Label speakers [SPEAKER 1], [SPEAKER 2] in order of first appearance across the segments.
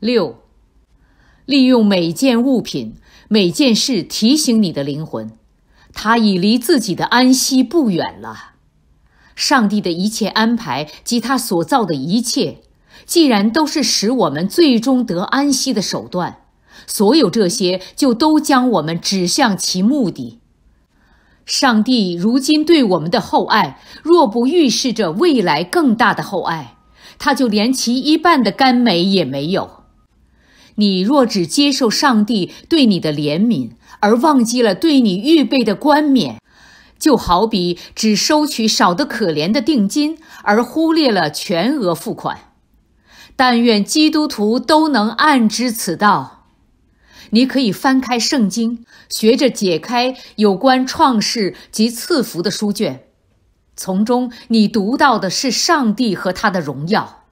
[SPEAKER 1] 六，利用每件物品、每件事提醒你的灵魂，它已离自己的安息不远了。上帝的一切安排及他所造的一切，既然都是使我们最终得安息的手段，所有这些就都将我们指向其目的。上帝如今对我们的厚爱，若不预示着未来更大的厚爱，他就连其一半的甘美也没有。你若只接受上帝对你的怜悯，而忘记了对你预备的冠冕，就好比只收取少得可怜的定金，而忽略了全额付款。但愿基督徒都能按之此道。你可以翻开圣经，学着解开有关创世及赐福的书卷，从中你读到的是上帝和他的荣耀。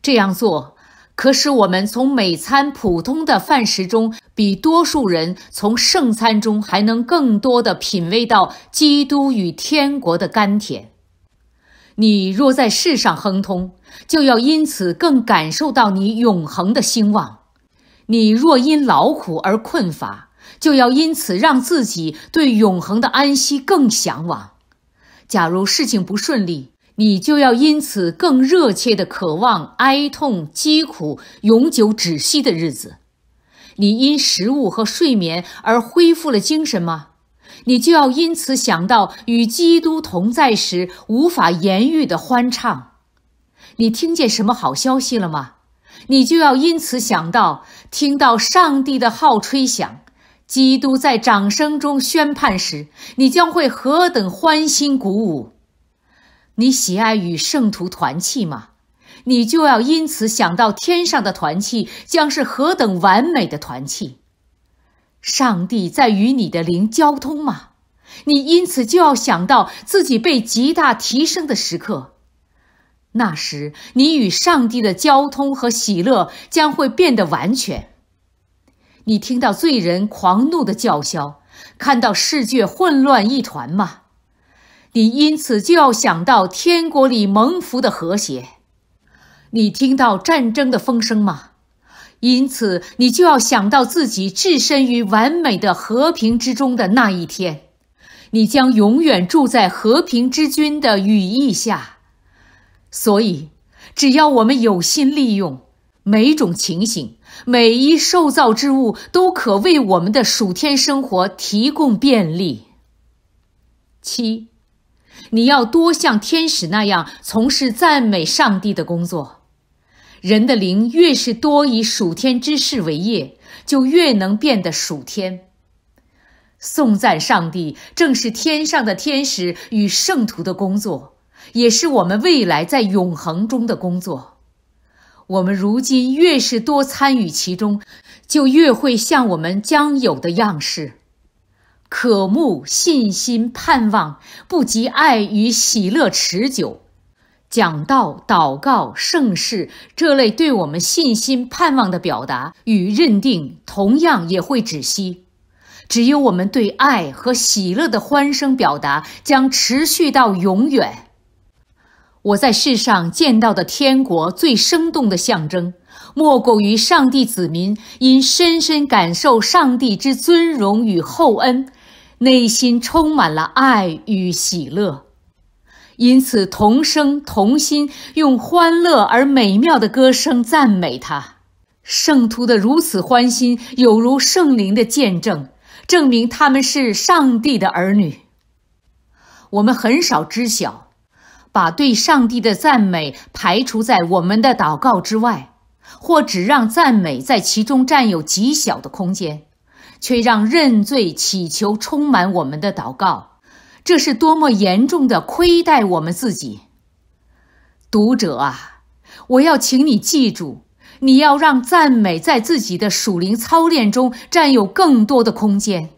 [SPEAKER 1] 这样做。可使我们从每餐普通的饭食中，比多数人从圣餐中还能更多地品味到基督与天国的甘甜。你若在世上亨通，就要因此更感受到你永恒的兴旺；你若因劳苦而困乏，就要因此让自己对永恒的安息更向往。假如事情不顺利，你就要因此更热切地渴望哀痛、饥苦永久止息的日子。你因食物和睡眠而恢复了精神吗？你就要因此想到与基督同在时无法言喻的欢畅。你听见什么好消息了吗？你就要因此想到听到上帝的号吹响，基督在掌声中宣判时，你将会何等欢欣鼓舞！你喜爱与圣徒团契吗？你就要因此想到天上的团契将是何等完美的团契。上帝在与你的灵交通吗？你因此就要想到自己被极大提升的时刻，那时你与上帝的交通和喜乐将会变得完全。你听到罪人狂怒的叫嚣，看到世界混乱一团吗？你因此就要想到天国里蒙福的和谐，你听到战争的风声吗？因此，你就要想到自己置身于完美的和平之中的那一天，你将永远住在和平之君的羽翼下。所以，只要我们有心利用每种情形、每一受造之物，都可为我们的属天生活提供便利。七。你要多像天使那样从事赞美上帝的工作。人的灵越是多以属天之事为业，就越能变得属天。颂赞上帝正是天上的天使与圣徒的工作，也是我们未来在永恒中的工作。我们如今越是多参与其中，就越会像我们将有的样式。渴慕、信心、盼望不及爱与喜乐持久。讲道、祷告、盛世这类对我们信心、盼望的表达与认定，同样也会止息。只有我们对爱和喜乐的欢声表达，将持续到永远。我在世上见到的天国最生动的象征，莫过于上帝子民因深深感受上帝之尊荣与厚恩。内心充满了爱与喜乐，因此同声同心，用欢乐而美妙的歌声赞美他。圣徒的如此欢心，有如圣灵的见证，证明他们是上帝的儿女。我们很少知晓，把对上帝的赞美排除在我们的祷告之外，或只让赞美在其中占有极小的空间。却让认罪祈求充满我们的祷告，这是多么严重的亏待我们自己！读者啊，我要请你记住，你要让赞美在自己的属灵操练中占有更多的空间，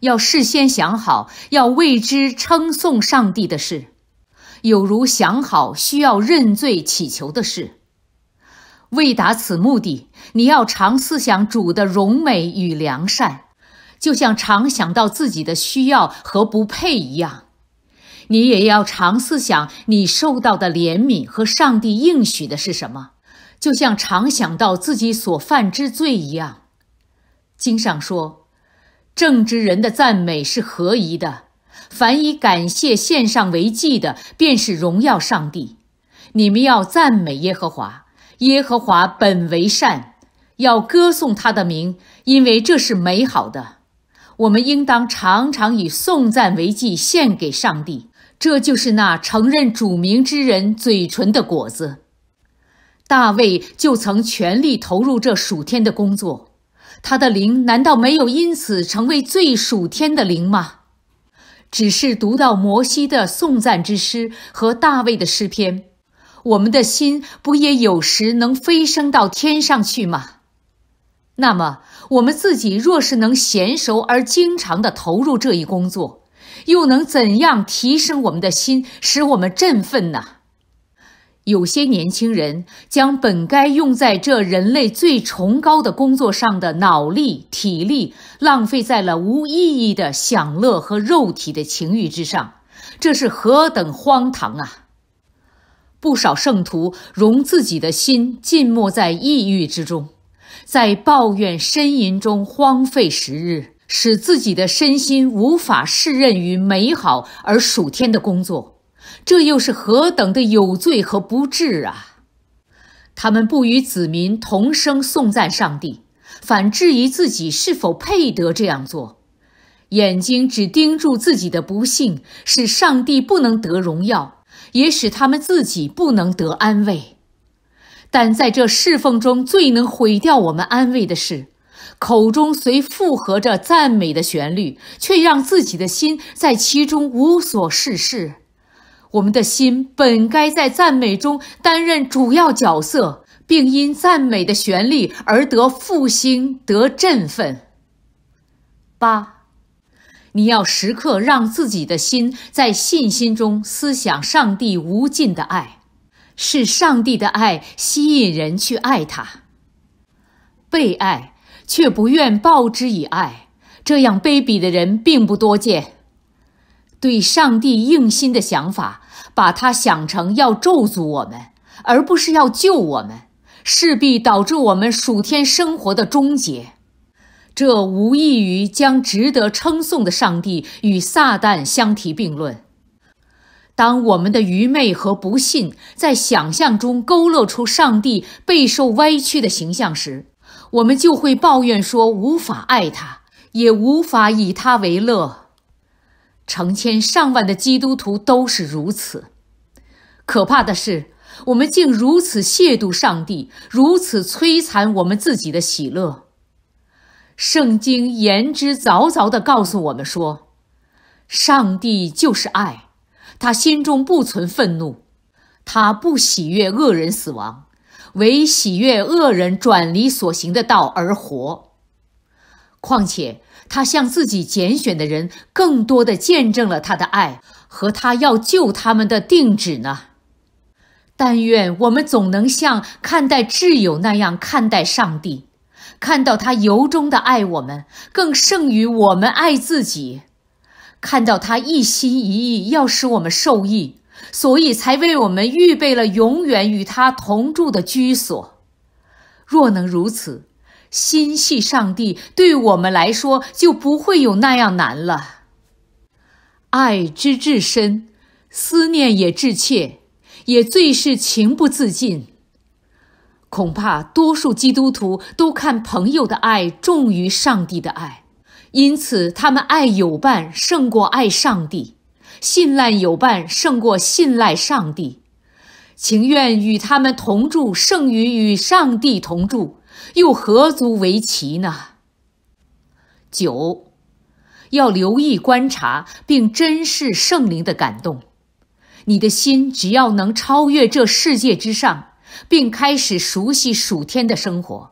[SPEAKER 1] 要事先想好要为之称颂上帝的事，有如想好需要认罪祈求的事。为达此目的，你要常思想主的荣美与良善，就像常想到自己的需要和不配一样；你也要常思想你受到的怜悯和上帝应许的是什么，就像常想到自己所犯之罪一样。经上说：“正直人的赞美是合宜的，凡以感谢献上为祭的，便是荣耀上帝。”你们要赞美耶和华。耶和华本为善，要歌颂他的名，因为这是美好的。我们应当常常以颂赞为祭献给上帝，这就是那承认主名之人嘴唇的果子。大卫就曾全力投入这数天的工作，他的灵难道没有因此成为最属天的灵吗？只是读到摩西的颂赞之诗和大卫的诗篇。我们的心不也有时能飞升到天上去吗？那么，我们自己若是能娴熟而经常地投入这一工作，又能怎样提升我们的心，使我们振奋呢？有些年轻人将本该用在这人类最崇高的工作上的脑力、体力，浪费在了无意义的享乐和肉体的情欲之上，这是何等荒唐啊！不少圣徒容自己的心浸没在抑郁之中，在抱怨呻吟中荒废时日，使自己的身心无法适任于美好而属天的工作，这又是何等的有罪和不智啊！他们不与子民同声颂赞上帝，反质疑自己是否配得这样做，眼睛只盯住自己的不幸，使上帝不能得荣耀。也使他们自己不能得安慰，但在这侍奉中最能毁掉我们安慰的是，口中虽附和着赞美的旋律，却让自己的心在其中无所事事。我们的心本该在赞美中担任主要角色，并因赞美的旋律而得复兴、得振奋。八。你要时刻让自己的心在信心中思想上帝无尽的爱，是上帝的爱吸引人去爱他。被爱却不愿报之以爱，这样卑鄙的人并不多见。对上帝硬心的想法，把他想成要咒诅我们，而不是要救我们，势必导致我们属天生活的终结。这无异于将值得称颂的上帝与撒旦相提并论。当我们的愚昧和不信在想象中勾勒出上帝备受歪曲的形象时，我们就会抱怨说无法爱他，也无法以他为乐。成千上万的基督徒都是如此。可怕的是，我们竟如此亵渎上帝，如此摧残我们自己的喜乐。圣经言之凿凿地告诉我们说：“上帝就是爱，他心中不存愤怒，他不喜悦恶人死亡，唯喜悦恶人转离所行的道而活。况且他向自己拣选的人，更多地见证了他的爱和他要救他们的定旨呢。但愿我们总能像看待挚友那样看待上帝。”看到他由衷的爱我们，更胜于我们爱自己；看到他一心一意要使我们受益，所以才为我们预备了永远与他同住的居所。若能如此，心系上帝对我们来说就不会有那样难了。爱之至深，思念也至切，也最是情不自禁。恐怕多数基督徒都看朋友的爱重于上帝的爱，因此他们爱友伴胜过爱上帝，信赖友伴胜过信赖上帝，情愿与他们同住胜于与上帝同住，又何足为奇呢？九，要留意观察并珍视圣灵的感动，你的心只要能超越这世界之上。并开始熟悉暑天的生活，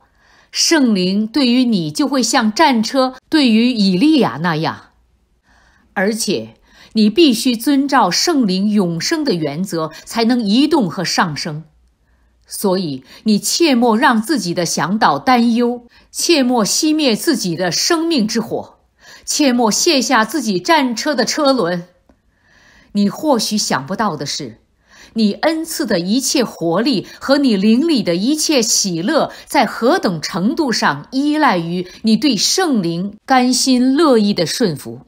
[SPEAKER 1] 圣灵对于你就会像战车对于以利亚那样，而且你必须遵照圣灵永生的原则才能移动和上升，所以你切莫让自己的想导担忧，切莫熄灭自己的生命之火，切莫卸下自己战车的车轮。你或许想不到的是。你恩赐的一切活力和你灵里的一切喜乐，在何等程度上依赖于你对圣灵甘心乐意的顺服？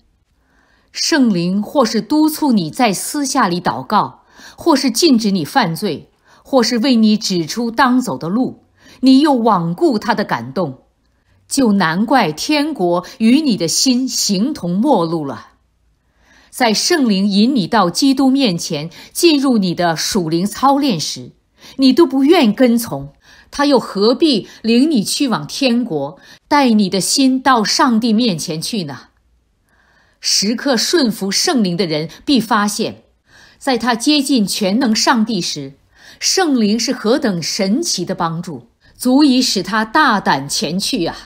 [SPEAKER 1] 圣灵或是督促你在私下里祷告，或是禁止你犯罪，或是为你指出当走的路，你又罔顾他的感动，就难怪天国与你的心形同陌路了。在圣灵引你到基督面前，进入你的属灵操练时，你都不愿跟从，他又何必领你去往天国，带你的心到上帝面前去呢？时刻顺服圣灵的人必发现，在他接近全能上帝时，圣灵是何等神奇的帮助，足以使他大胆前去啊！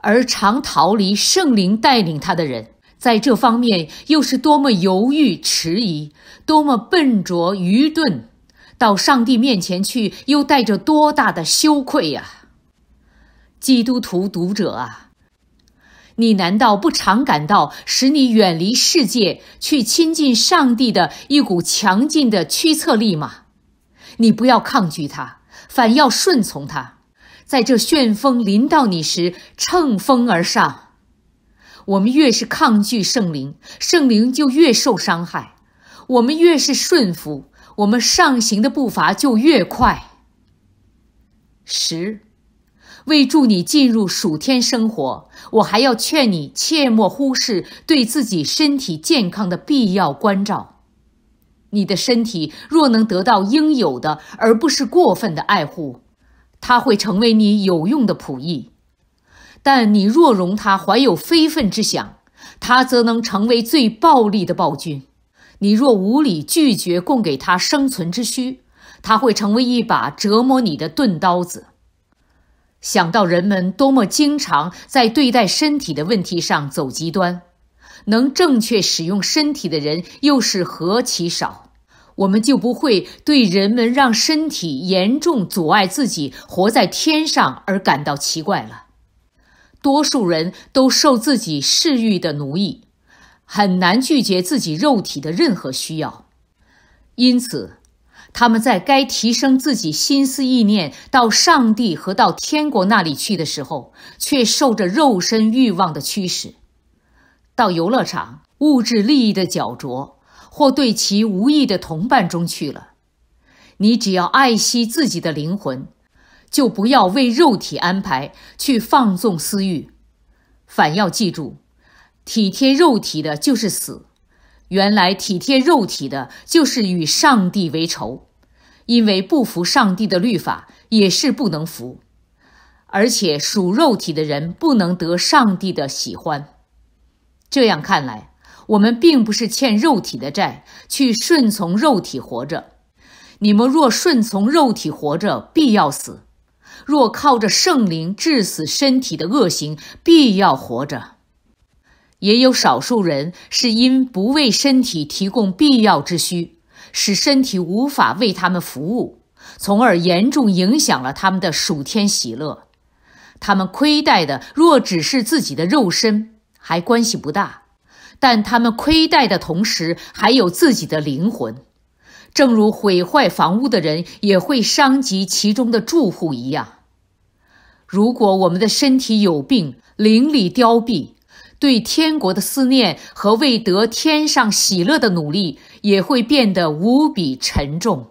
[SPEAKER 1] 而常逃离圣灵带领他的人。在这方面又是多么犹豫迟疑，多么笨拙愚钝，到上帝面前去又带着多大的羞愧呀！基督徒读者啊，你难道不常感到使你远离世界、去亲近上帝的一股强劲的驱策力吗？你不要抗拒它，反要顺从它，在这旋风临到你时乘风而上。我们越是抗拒圣灵，圣灵就越受伤害；我们越是顺服，我们上行的步伐就越快。十，为助你进入暑天生活，我还要劝你切莫忽视对自己身体健康的必要关照。你的身体若能得到应有的，而不是过分的爱护，它会成为你有用的仆役。但你若容他怀有非分之想，他则能成为最暴力的暴君；你若无理拒绝供给他生存之需，他会成为一把折磨你的钝刀子。想到人们多么经常在对待身体的问题上走极端，能正确使用身体的人又是何其少，我们就不会对人们让身体严重阻碍自己活在天上而感到奇怪了。多数人都受自己嗜欲的奴役，很难拒绝自己肉体的任何需要，因此，他们在该提升自己心思意念到上帝和到天国那里去的时候，却受着肉身欲望的驱使，到游乐场、物质利益的搅浊或对其无意的同伴中去了。你只要爱惜自己的灵魂。就不要为肉体安排去放纵私欲，反要记住，体贴肉体的就是死。原来体贴肉体的，就是与上帝为仇，因为不服上帝的律法也是不能服，而且属肉体的人不能得上帝的喜欢。这样看来，我们并不是欠肉体的债，去顺从肉体活着。你们若顺从肉体活着，必要死。若靠着圣灵致死身体的恶行，必要活着；也有少数人是因不为身体提供必要之需，使身体无法为他们服务，从而严重影响了他们的属天喜乐。他们亏待的若只是自己的肉身，还关系不大；但他们亏待的同时，还有自己的灵魂。正如毁坏房屋的人也会伤及其中的住户一样，如果我们的身体有病、灵力凋敝，对天国的思念和为得天上喜乐的努力也会变得无比沉重。